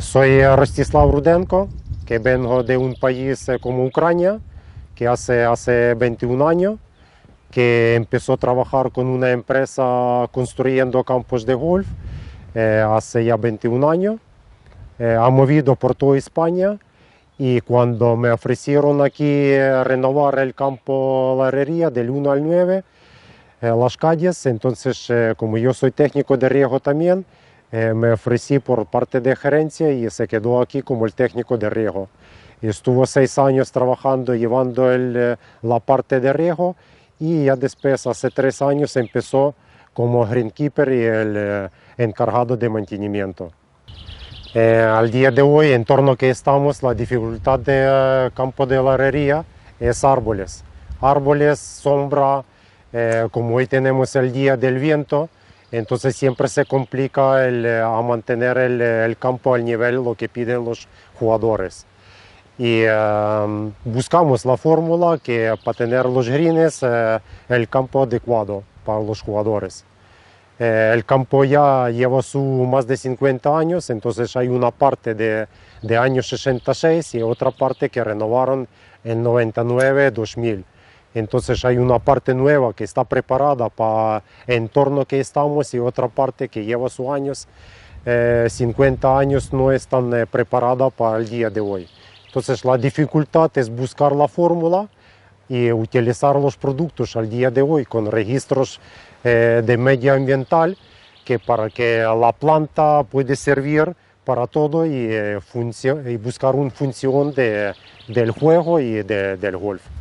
soy Rostislav Rudenko, que vengo de un país como Ucrania, que hace, hace 21 años, que empezó a trabajar con una empresa construyendo campos de golf hace ya 21 años. ha movido por toda España y cuando me ofrecieron aquí renovar el campo la herrería del 1 al 9, las calles, entonces como yo soy técnico de riego también, eh, me ofrecí por parte de gerencia y se quedó aquí como el técnico de riego. estuvo seis años trabajando, llevando eh, la parte de riego y ya después, hace tres años, empezó como greenkeeper y el eh, encargado de mantenimiento. al día de hoy, en torno a que estamos, la dificultad del campo de la herrería es árboles. Árboles, sombra, como hoy tenemos el día del viento, entonces siempre se complica el, eh, mantener eh, el, campo al nivel lo que piden los jugadores. Y em, buscamos la fórmula que para tener los greens eh, el campo adecuado para los jugadores. el campo ya lleva más de 50 años, entonces hay una parte de, de año 66 y otra parte que renovaron en 99-2000. Entonces hay una parte nueva que está preparada para el entorno que estamos y otra parte que lleva sus años, 50 eh, años, no están eh, preparada para el día de hoy. Entonces la dificultad es buscar la fórmula y utilizar los productos al día de hoy con registros eh, de medio ambiental que para que la planta puede servir para todo y, buscar una función del juego y del golf.